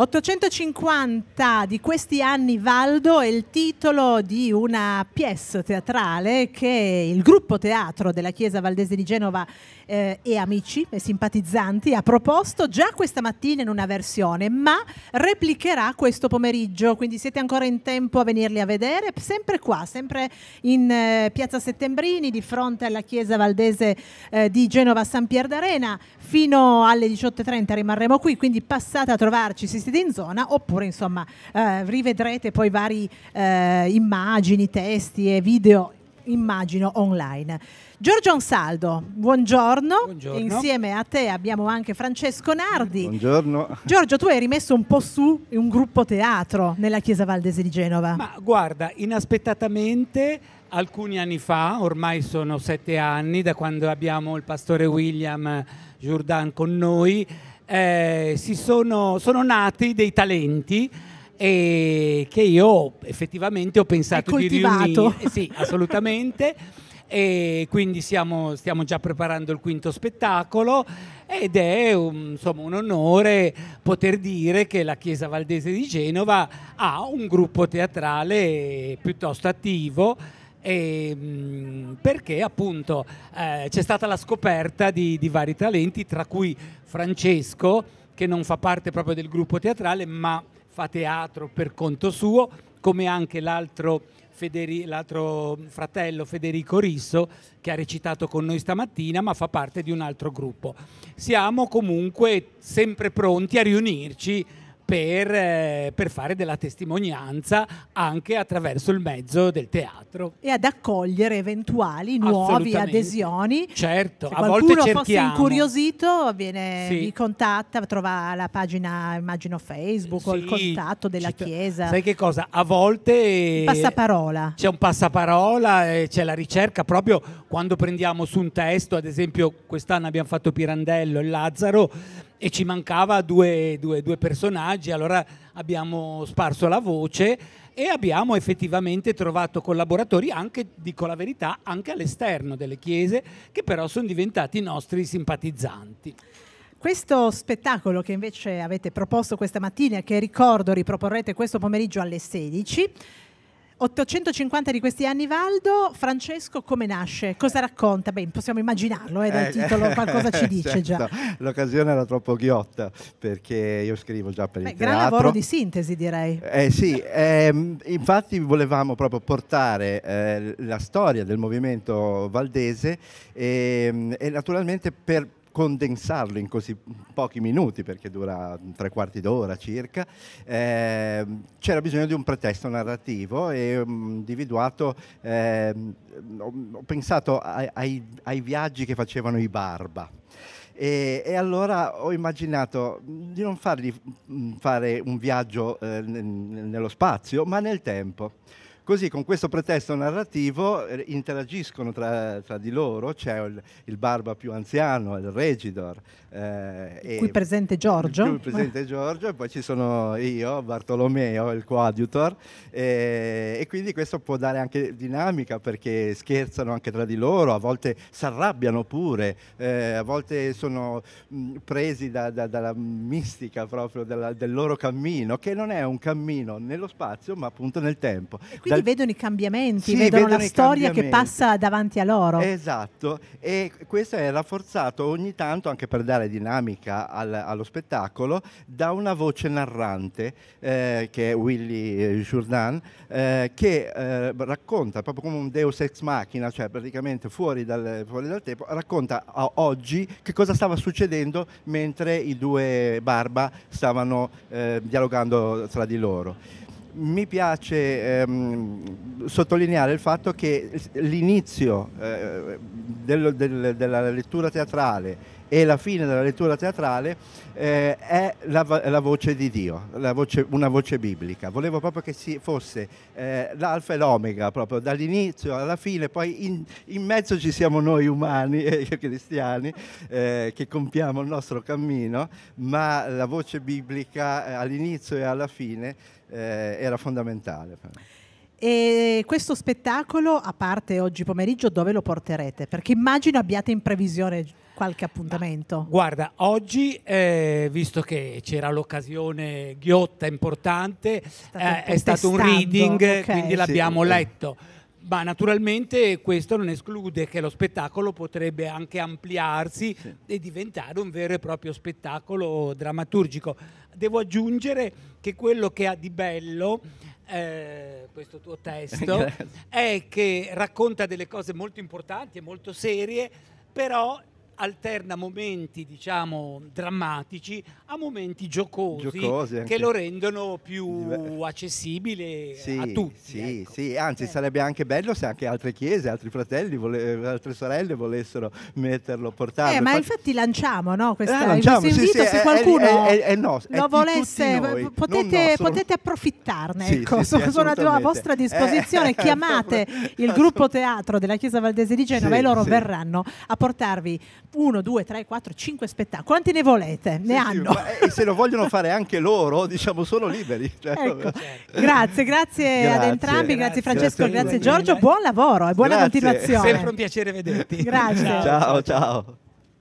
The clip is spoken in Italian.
850 di questi anni Valdo è il titolo di una pièce teatrale che il gruppo teatro della Chiesa Valdese di Genova eh, e amici e simpatizzanti ha proposto già questa mattina in una versione, ma replicherà questo pomeriggio, quindi siete ancora in tempo a venirli a vedere, sempre qua, sempre in eh, Piazza Settembrini di fronte alla Chiesa Valdese eh, di Genova San Pier d'Arena, fino alle 18.30 rimarremo qui, quindi passate a trovarci, si vestite in zona oppure insomma eh, rivedrete poi vari eh, immagini, testi e video immagino online. Giorgio Ansaldo, buongiorno. buongiorno. Insieme a te abbiamo anche Francesco Nardi. Buongiorno. Giorgio, tu hai rimesso un po' su un gruppo teatro nella Chiesa Valdese di Genova. Ma guarda, inaspettatamente alcuni anni fa, ormai sono sette anni da quando abbiamo il pastore William Giordan con noi, eh, sono, sono, nati dei talenti eh, che io effettivamente ho pensato di riunire. Eh sì, assolutamente. e quindi siamo, stiamo già preparando il quinto spettacolo ed è un, insomma, un onore poter dire che la Chiesa Valdese di Genova ha un gruppo teatrale piuttosto attivo e, ehm, perché appunto eh, c'è stata la scoperta di, di, vari talenti, tra cui Francesco, che non fa parte proprio del gruppo teatrale, ma fa teatro per conto suo, come anche l'altro, Federi, l'altro fratello Federico Risso, che ha recitato con noi stamattina, ma fa parte di un altro gruppo. Siamo comunque sempre pronti a riunirci per, eh, per, fare della testimonianza anche attraverso il mezzo del teatro. E ad accogliere eventuali nuove adesioni. Certo, Se a volte cerchiamo. Se fosse incuriosito viene, sì. vi contatta, trova la pagina, immagino, Facebook sì, o il contatto della Chiesa. Sai che cosa? A volte... Passaparola. C'è un passaparola, eh, c'è la ricerca proprio quando prendiamo su un testo, ad esempio quest'anno abbiamo fatto Pirandello e Lazzaro, e ci mancava due, due, due personaggi, allora abbiamo sparso la voce e abbiamo effettivamente trovato collaboratori anche, dico la verità, anche all'esterno delle chiese che però sono diventati i nostri simpatizzanti. Questo spettacolo che invece avete proposto questa mattina, che ricordo riproporrete questo pomeriggio alle 16, 850 di questi anni Valdo, Francesco come nasce? Cosa racconta? Beh, possiamo immaginarlo eh, dal eh, titolo, qualcosa ci dice certo. già. L'occasione era troppo ghiotta perché io scrivo già per Beh, il gran teatro. Gran lavoro di sintesi direi. Eh, sì, ehm, infatti volevamo proprio portare eh, la storia del movimento valdese e, ehm, e naturalmente per condensarlo in così pochi minuti, perché dura tre quarti d'ora circa, eh, c'era bisogno di un pretesto narrativo e um, individuato, eh, ho, pensato ai, ai, ai viaggi che facevano i barba. E, e, allora ho immaginato di non fargli mm, fare un viaggio eh, nello spazio, ma nel tempo. Così con questo pretesto narrativo eh, interagiscono tra, tra, di loro, c'è il, il, barba più anziano, il Regidor. Eh, qui presente Giorgio. Qui presente Giorgio e poi ci sono io, Bartolomeo, il coadiutor. Eh, e quindi questo può dare anche dinamica perché scherzano anche tra di loro, a volte si arrabbiano pure, eh, a volte sono mh, mm, presi da, da, dalla mistica proprio della, del loro cammino, che non è un cammino nello spazio ma appunto nel tempo. Quindi dal... vedono i cambiamenti, sì, vedono, vedono, la storia che passa davanti a loro. Esatto, e questo è rafforzato ogni tanto anche per dare dinamica al, allo spettacolo da una voce narrante eh, che è Willy eh, Jourdan eh, che eh, racconta proprio come un deus ex machina, cioè praticamente fuori dal, fuori dal tempo, racconta oggi che cosa stava succedendo mentre i due Barba stavano eh, dialogando tra di loro mi piace ehm, sottolineare il fatto che l'inizio eh, del, del, della lettura teatrale e la fine della lettura teatrale eh, è la, la, voce di Dio, voce, una voce biblica. Volevo proprio che si fosse eh, l'alfa e l'omega, proprio dall'inizio alla fine, poi in, in mezzo ci siamo noi umani e eh, cristiani che compiamo il nostro cammino, ma la voce biblica eh, all'inizio e alla fine eh, era fondamentale. E questo spettacolo, a parte oggi pomeriggio, dove lo porterete? Perché immagino abbiate in previsione qualche appuntamento? Ma, guarda, oggi, eh, visto che c'era l'occasione ghiotta importante, eh, è stato un reading, okay. quindi l'abbiamo sì, letto. Ma naturalmente questo non esclude che lo spettacolo potrebbe anche ampliarsi sì. e diventare un vero e proprio spettacolo drammaturgico. Devo aggiungere che quello che ha di bello eh, questo tuo testo è che racconta delle cose molto importanti e molto serie, però alterna momenti diciamo drammatici a momenti giocosi, giocosi che lo rendono più eh. accessibile sì, a tutti. Sì, ecco. sì. anzi eh. sarebbe anche bello se anche altre chiese, altri fratelli, altre sorelle volessero metterlo, portarlo. Eh, ma Infatti... infatti lanciamo no, questa, eh, lanciamo, questo invito sì, sì, se qualcuno è, è, è no, lo volesse, noi, potete, nostro... potete, approfittarne, ecco, sono a vostra disposizione, eh, eh, chiamate il gruppo teatro della Chiesa Valdese di Genova e loro verranno a portarvi 1, 2, 3, 4, 5 spettacoli. Quanti ne volete? Ne sì, hanno. Sì, eh, e se lo vogliono fare anche loro, diciamo, sono liberi. Ecco. Grazie, cioè, certo. grazie, grazie, ad entrambi, grazie, grazie Francesco, grazie, grazie Giorgio, buon lavoro e buona continuazione. È sempre un piacere vederti. Grazie. Ciao, ciao.